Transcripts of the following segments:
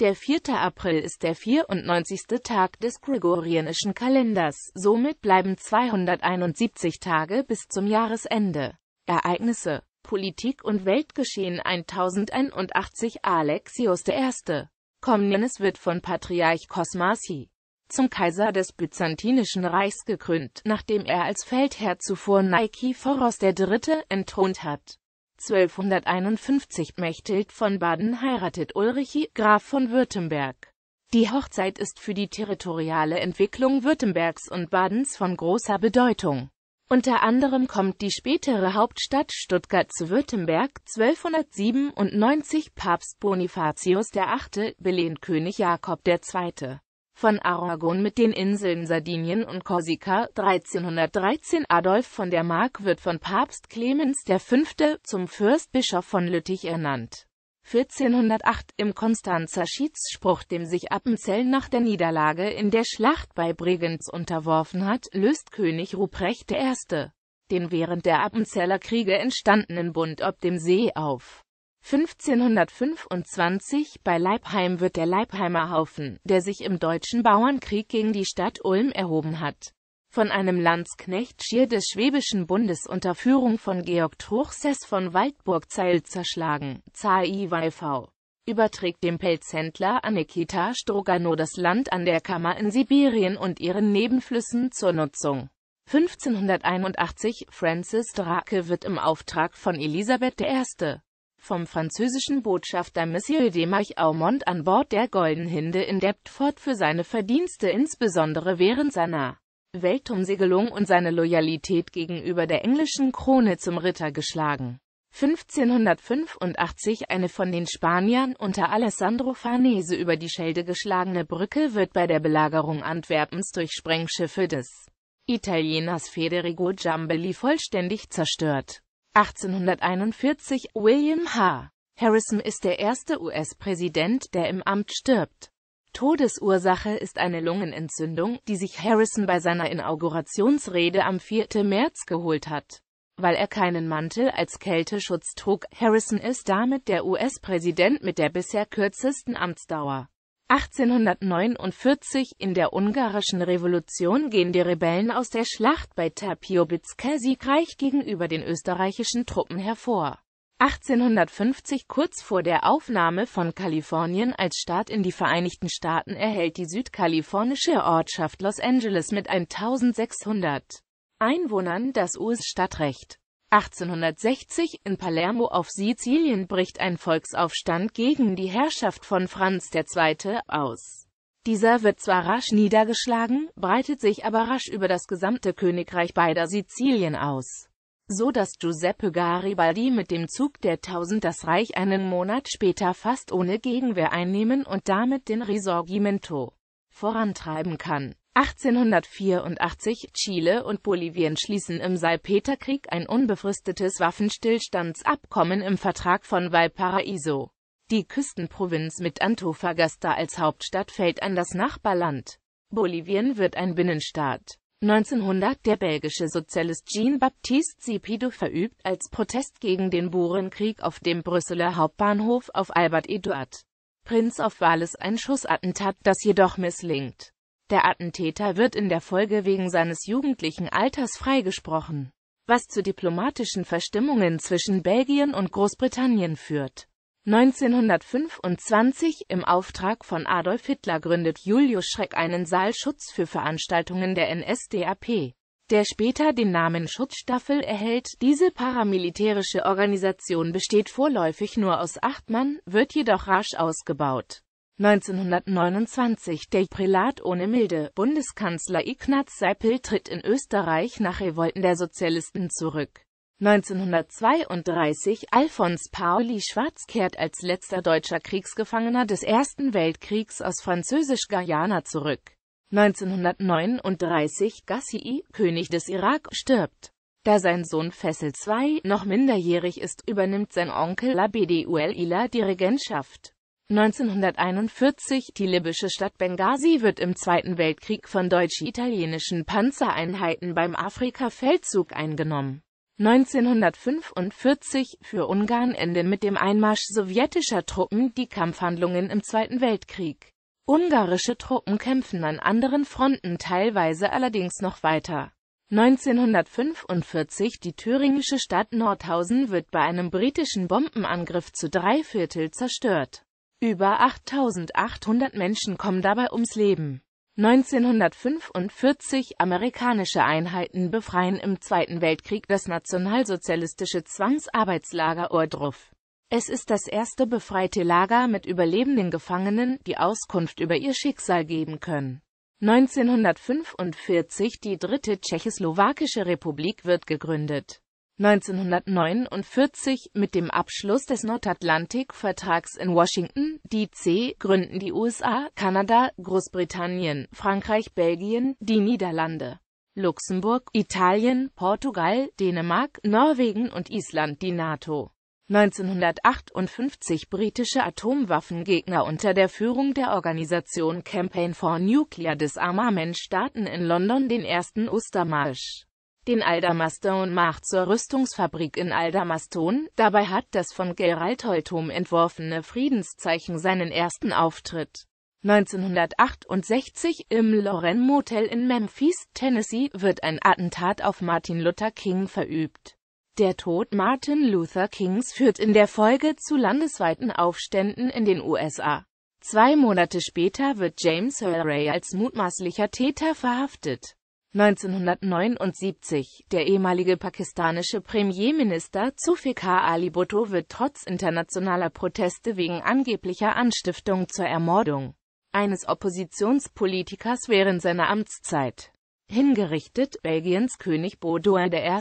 Der 4. April ist der 94. Tag des gregorianischen Kalenders, somit bleiben 271 Tage bis zum Jahresende. Ereignisse Politik und Weltgeschehen 1081 Alexios I. Komnenes wird von Patriarch Kosmasi zum Kaiser des Byzantinischen Reichs gekrönt, nachdem er als Feldherr zuvor Nike Foros III. entthront hat 1251 Mechthild von Baden heiratet Ulrichi, Graf von Württemberg. Die Hochzeit ist für die territoriale Entwicklung Württembergs und Badens von großer Bedeutung. Unter anderem kommt die spätere Hauptstadt Stuttgart zu Württemberg 1297 Papst Bonifatius VIII. belehnt König Jakob II von Aragon mit den Inseln Sardinien und Korsika 1313 Adolf von der Mark wird von Papst Clemens V. zum Fürstbischof von Lüttich ernannt. 1408 im Konstanzer Schiedsspruch, dem sich Appenzell nach der Niederlage in der Schlacht bei Bregenz unterworfen hat, löst König Ruprecht I. den während der Appenzeller Kriege entstandenen Bund ob dem See auf 1525 bei Leibheim wird der Leibheimer Haufen, der sich im Deutschen Bauernkrieg gegen die Stadt Ulm erhoben hat, von einem Landsknecht Schier des Schwäbischen Bundes unter Führung von Georg Truchsess von Waldburg-Zeil zerschlagen. ZIV überträgt dem Pelzhändler Anekita Strogano das Land an der Kammer in Sibirien und ihren Nebenflüssen zur Nutzung. 1581 Francis Drake wird im Auftrag von Elisabeth I vom französischen Botschafter Monsieur de Aumont an Bord der Golden Hinde in Deptford für seine Verdienste insbesondere während seiner Weltumsegelung und seine Loyalität gegenüber der englischen Krone zum Ritter geschlagen. 1585 Eine von den Spaniern unter Alessandro Farnese über die Schelde geschlagene Brücke wird bei der Belagerung Antwerpens durch Sprengschiffe des Italieners Federico Giambelli vollständig zerstört 1841 William H. Harrison ist der erste US-Präsident, der im Amt stirbt. Todesursache ist eine Lungenentzündung, die sich Harrison bei seiner Inaugurationsrede am 4. März geholt hat. Weil er keinen Mantel als Kälteschutz trug, Harrison ist damit der US-Präsident mit der bisher kürzesten Amtsdauer. 1849 in der Ungarischen Revolution gehen die Rebellen aus der Schlacht bei Tapiobizka siegreich gegenüber den österreichischen Truppen hervor. 1850 kurz vor der Aufnahme von Kalifornien als Staat in die Vereinigten Staaten erhält die südkalifornische Ortschaft Los Angeles mit 1600 Einwohnern das US-Stadtrecht. 1860 in Palermo auf Sizilien bricht ein Volksaufstand gegen die Herrschaft von Franz II. aus. Dieser wird zwar rasch niedergeschlagen, breitet sich aber rasch über das gesamte Königreich beider Sizilien aus, so dass Giuseppe Garibaldi mit dem Zug der Tausend das Reich einen Monat später fast ohne Gegenwehr einnehmen und damit den Risorgimento vorantreiben kann. 1884 Chile und Bolivien schließen im Salpeterkrieg ein unbefristetes Waffenstillstandsabkommen im Vertrag von Valparaiso. Die Küstenprovinz mit Antofagasta als Hauptstadt fällt an das Nachbarland. Bolivien wird ein Binnenstaat. 1900 Der belgische Sozialist Jean-Baptiste Zipito verübt als Protest gegen den Burenkrieg auf dem Brüsseler Hauptbahnhof auf Albert Eduard Prinz auf Wales ein Schussattentat, das jedoch misslingt. Der Attentäter wird in der Folge wegen seines jugendlichen Alters freigesprochen, was zu diplomatischen Verstimmungen zwischen Belgien und Großbritannien führt. 1925 im Auftrag von Adolf Hitler gründet Julius Schreck einen Saal Schutz für Veranstaltungen der NSDAP, der später den Namen Schutzstaffel erhält. Diese paramilitärische Organisation besteht vorläufig nur aus acht Mann, wird jedoch rasch ausgebaut. 1929 Der Prälat ohne Milde, Bundeskanzler Ignaz Seipel tritt in Österreich nach Revolten der Sozialisten zurück. 1932 Alfons Pauli Schwarz kehrt als letzter deutscher Kriegsgefangener des Ersten Weltkriegs aus Französisch-Guyana zurück. 1939 Gassi, König des Irak, stirbt. Da sein Sohn Fessel II noch minderjährig ist, übernimmt sein Onkel Labedehuel Ila die Regentschaft. 1941 Die libysche Stadt Benghazi wird im Zweiten Weltkrieg von deutsch-italienischen Panzereinheiten beim Afrika-Feldzug eingenommen. 1945 für Ungarn enden mit dem Einmarsch sowjetischer Truppen die Kampfhandlungen im Zweiten Weltkrieg. Ungarische Truppen kämpfen an anderen Fronten teilweise allerdings noch weiter. 1945 Die thüringische Stadt Nordhausen wird bei einem britischen Bombenangriff zu drei Viertel zerstört. Über 8800 Menschen kommen dabei ums Leben. 1945 amerikanische Einheiten befreien im Zweiten Weltkrieg das nationalsozialistische Zwangsarbeitslager Ohrdruf. Es ist das erste befreite Lager mit überlebenden Gefangenen, die Auskunft über ihr Schicksal geben können. 1945 die dritte tschechoslowakische Republik wird gegründet. 1949 mit dem Abschluss des Nordatlantik-Vertrags in Washington, D.C., gründen die USA, Kanada, Großbritannien, Frankreich, Belgien, die Niederlande, Luxemburg, Italien, Portugal, Dänemark, Norwegen und Island die NATO. 1958 britische Atomwaffengegner unter der Führung der Organisation Campaign for Nuclear Disarmament starten in London den ersten Ostermarsch den Aldamaston macht zur Rüstungsfabrik in Aldamaston. Dabei hat das von Gerald Holtum entworfene Friedenszeichen seinen ersten Auftritt. 1968 im Lorraine Motel in Memphis, Tennessee, wird ein Attentat auf Martin Luther King verübt. Der Tod Martin Luther Kings führt in der Folge zu landesweiten Aufständen in den USA. Zwei Monate später wird James Hurley als mutmaßlicher Täter verhaftet. 1979, der ehemalige pakistanische Premierminister Zulfikar Ali Bhutto wird trotz internationaler Proteste wegen angeblicher Anstiftung zur Ermordung eines Oppositionspolitikers während seiner Amtszeit hingerichtet. Belgiens König Baudouin I.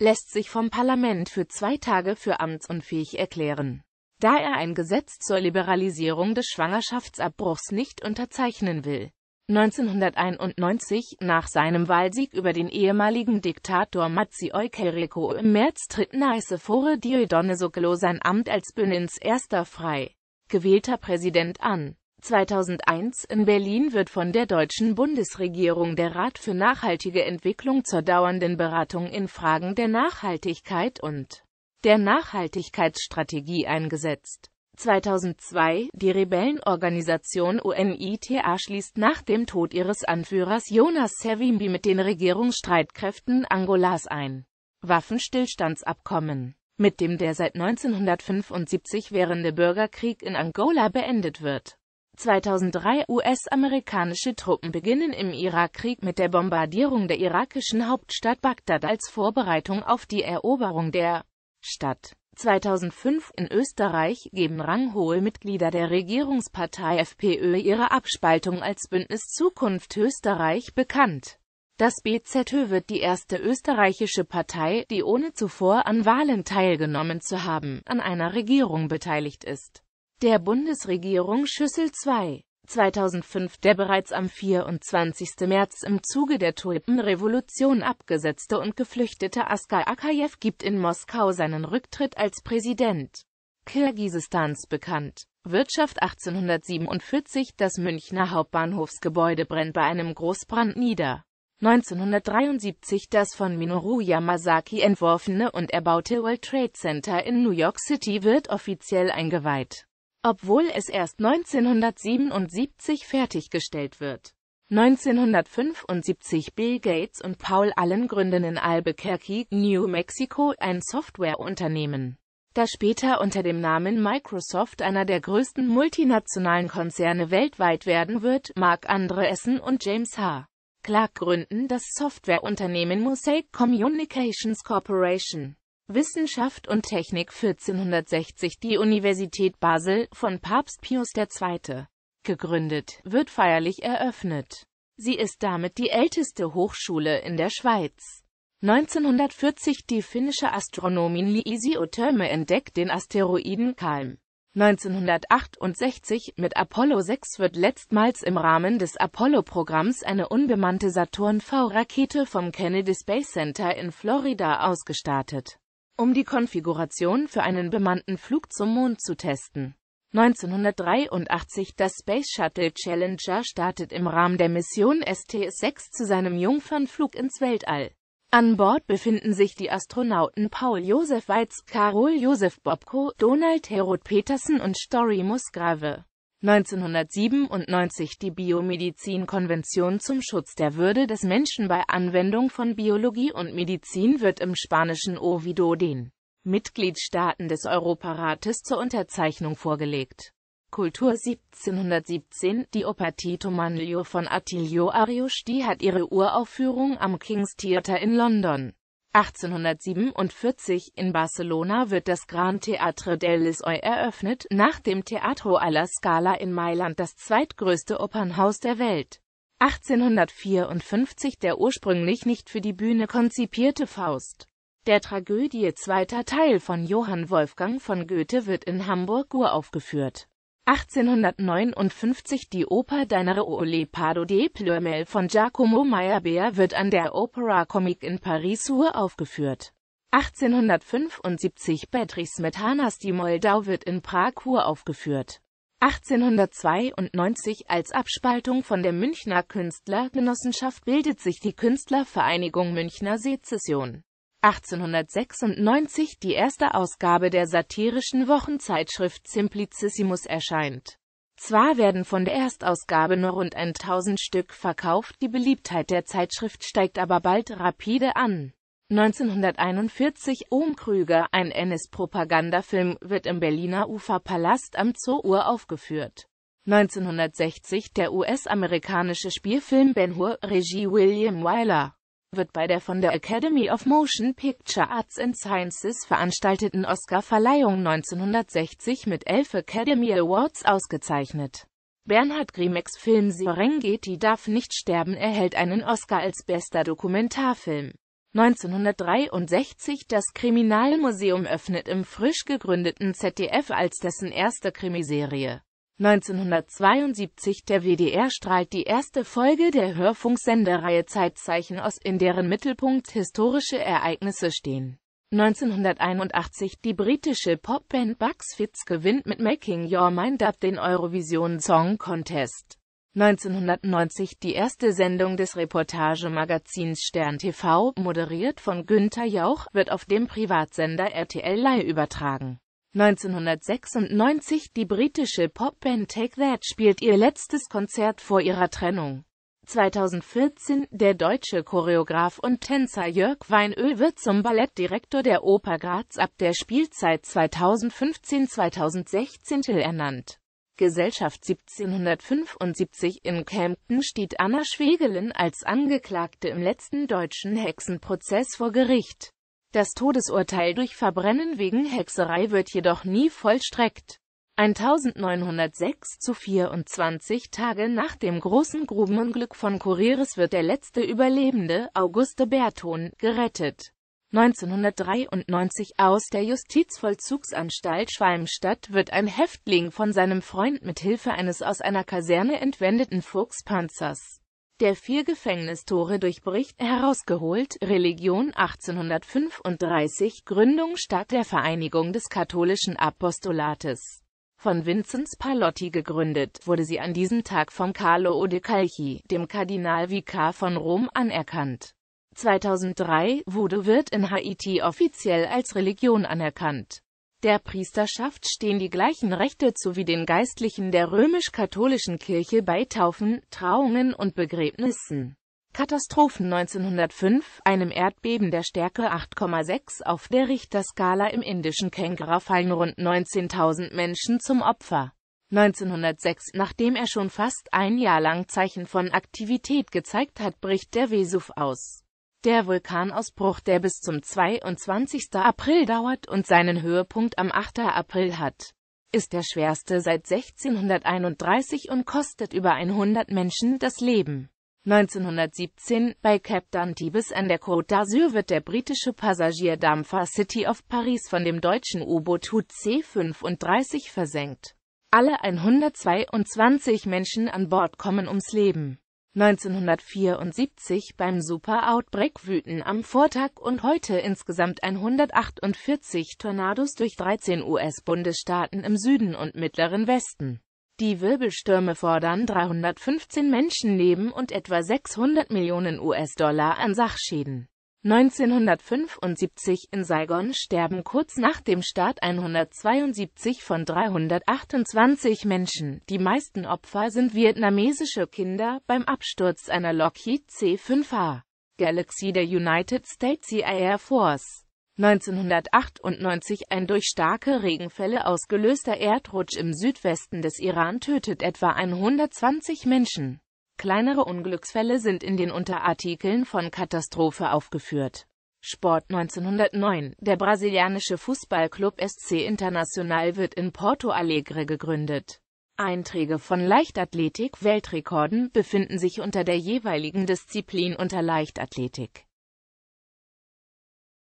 lässt sich vom Parlament für zwei Tage für amtsunfähig erklären, da er ein Gesetz zur Liberalisierung des Schwangerschaftsabbruchs nicht unterzeichnen will. 1991, nach seinem Wahlsieg über den ehemaligen Diktator Matsioi Keiko im März tritt Naisefore Diodone Sokolo sein Amt als Benins erster frei gewählter Präsident an. 2001 in Berlin wird von der deutschen Bundesregierung der Rat für nachhaltige Entwicklung zur dauernden Beratung in Fragen der Nachhaltigkeit und der Nachhaltigkeitsstrategie eingesetzt. 2002, die Rebellenorganisation UNITA schließt nach dem Tod ihres Anführers Jonas Savimbi mit den Regierungsstreitkräften Angolas ein Waffenstillstandsabkommen, mit dem der seit 1975 währende Bürgerkrieg in Angola beendet wird. 2003 US-amerikanische Truppen beginnen im Irakkrieg mit der Bombardierung der irakischen Hauptstadt Bagdad als Vorbereitung auf die Eroberung der Stadt. 2005 in Österreich geben ranghohe Mitglieder der Regierungspartei FPÖ ihre Abspaltung als Bündnis Zukunft Österreich bekannt. Das BZÖ wird die erste österreichische Partei, die ohne zuvor an Wahlen teilgenommen zu haben, an einer Regierung beteiligt ist. Der Bundesregierung Schüssel 2 2005 der bereits am 24. März im Zuge der Tulpenrevolution abgesetzte und geflüchtete Askar Akajew gibt in Moskau seinen Rücktritt als Präsident Kirgisistans bekannt. Wirtschaft 1847 Das Münchner Hauptbahnhofsgebäude brennt bei einem Großbrand nieder. 1973 das von Minoru Yamazaki entworfene und erbaute World Trade Center in New York City wird offiziell eingeweiht obwohl es erst 1977 fertiggestellt wird. 1975 Bill Gates und Paul Allen gründen in Albuquerque, New Mexico, ein Softwareunternehmen, das später unter dem Namen Microsoft einer der größten multinationalen Konzerne weltweit werden wird. Mark Andreessen und James H. Clark gründen das Softwareunternehmen Mosaic Communications Corporation. Wissenschaft und Technik 1460 Die Universität Basel, von Papst Pius II. gegründet, wird feierlich eröffnet. Sie ist damit die älteste Hochschule in der Schweiz. 1940 Die finnische Astronomin Liisi Otöme entdeckt den Asteroiden Kalm. 1968 mit Apollo 6 wird letztmals im Rahmen des Apollo-Programms eine unbemannte Saturn V-Rakete vom Kennedy Space Center in Florida ausgestartet um die Konfiguration für einen bemannten Flug zum Mond zu testen. 1983 Das Space Shuttle Challenger startet im Rahmen der Mission STS-6 zu seinem Jungfernflug ins Weltall. An Bord befinden sich die Astronauten Paul Josef Weiz, Karol Josef Bobko, Donald Herod Petersen und Story Musgrave. 1997 die Biomedizin-Konvention zum Schutz der Würde des Menschen bei Anwendung von Biologie und Medizin wird im spanischen Oviedo den Mitgliedstaaten des Europarates zur Unterzeichnung vorgelegt. Kultur 1717 Die Oper Manlio von Attilio Ariusti hat ihre Uraufführung am King's Theatre in London 1847 in Barcelona wird das Gran Teatre del Lisoy eröffnet, nach dem Teatro alla Scala in Mailand das zweitgrößte Opernhaus der Welt. 1854 der ursprünglich nicht für die Bühne konzipierte Faust. Der Tragödie zweiter Teil von Johann Wolfgang von Goethe wird in Hamburg uraufgeführt. 1859 Die Oper Ole Leopardo de Plurmel von Giacomo Meyerbeer wird an der Opera Comique in Paris-Sur aufgeführt. 1875 Patrice Metanas Die Moldau wird in Prag-Kur aufgeführt. 1892 als Abspaltung von der Münchner Künstlergenossenschaft bildet sich die Künstlervereinigung Münchner Sezession 1896 die erste Ausgabe der satirischen Wochenzeitschrift Simplicissimus erscheint. Zwar werden von der Erstausgabe nur rund 1000 Stück verkauft, die Beliebtheit der Zeitschrift steigt aber bald rapide an. 1941 Ohm Krüger, ein NS-Propagandafilm, wird im Berliner Uferpalast am Zoo Uhr aufgeführt. 1960 der US-amerikanische Spielfilm Ben-Hur, Regie William Wyler wird bei der von der Academy of Motion Picture Arts and Sciences veranstalteten Oscar-Verleihung 1960 mit elf Academy Awards ausgezeichnet. Bernhard Grimecks Film Serengeti darf nicht sterben erhält einen Oscar als bester Dokumentarfilm. 1963 Das Kriminalmuseum öffnet im frisch gegründeten ZDF als dessen erste Krimiserie. 1972 Der WDR strahlt die erste Folge der Hörfunksendereihe Zeitzeichen aus, in deren Mittelpunkt historische Ereignisse stehen. 1981 Die britische Popband Bugs Buxfits gewinnt mit Making Your Mind Up den Eurovision Song Contest. 1990 die erste Sendung des Reportagemagazins Stern TV, moderiert von Günther Jauch, wird auf dem Privatsender RTL Leih übertragen. 1996 Die britische Popband Take That spielt ihr letztes Konzert vor ihrer Trennung. 2014 Der deutsche Choreograf und Tänzer Jörg Weinöl wird zum Ballettdirektor der Oper Graz ab der Spielzeit 2015-2016 ernannt. Gesellschaft 1775 in Kempten steht Anna Schwegelin als Angeklagte im letzten deutschen Hexenprozess vor Gericht. Das Todesurteil durch Verbrennen wegen Hexerei wird jedoch nie vollstreckt. 1906 zu 24 Tage nach dem großen Grubenunglück von Corieres wird der letzte Überlebende, Auguste Berton, gerettet. 1993 aus der Justizvollzugsanstalt Schwalmstadt wird ein Häftling von seinem Freund mit Hilfe eines aus einer Kaserne entwendeten Fuchspanzers der vier Gefängnistore durchbricht, herausgeholt, Religion 1835, Gründung statt der Vereinigung des katholischen Apostolates. Von Vinzenz Palotti gegründet, wurde sie an diesem Tag vom Carlo de Calchi, dem Kardinalvikar von Rom, anerkannt. 2003 Voodoo wird in Haiti offiziell als Religion anerkannt der Priesterschaft stehen die gleichen Rechte zu wie den Geistlichen der römisch-katholischen Kirche bei Taufen, Trauungen und Begräbnissen. Katastrophen 1905, einem Erdbeben der Stärke 8,6 auf der Richterskala im indischen Kängara fallen rund 19.000 Menschen zum Opfer. 1906, nachdem er schon fast ein Jahr lang Zeichen von Aktivität gezeigt hat, bricht der Vesuv aus. Der Vulkanausbruch, der bis zum 22. April dauert und seinen Höhepunkt am 8. April hat, ist der schwerste seit 1631 und kostet über 100 Menschen das Leben. 1917, bei Cap d'Antibes an der Côte d'Azur wird der britische Passagierdampfer City of Paris von dem deutschen U-Boot Hut C-35 versenkt. Alle 122 Menschen an Bord kommen ums Leben. 1974 beim Super Outbreak wüten am Vortag und heute insgesamt 148 Tornados durch 13 US-Bundesstaaten im Süden und mittleren Westen. Die Wirbelstürme fordern 315 Menschenleben und etwa 600 Millionen US-Dollar an Sachschäden. 1975 in Saigon sterben kurz nach dem Start 172 von 328 Menschen. Die meisten Opfer sind vietnamesische Kinder beim Absturz einer Lockheed C-5A Galaxy der United States Air Force. 1998 ein durch starke Regenfälle ausgelöster Erdrutsch im Südwesten des Iran tötet etwa 120 Menschen. Kleinere Unglücksfälle sind in den Unterartikeln von Katastrophe aufgeführt. Sport 1909 Der brasilianische Fußballclub SC International wird in Porto Alegre gegründet. Einträge von Leichtathletik-Weltrekorden befinden sich unter der jeweiligen Disziplin unter Leichtathletik.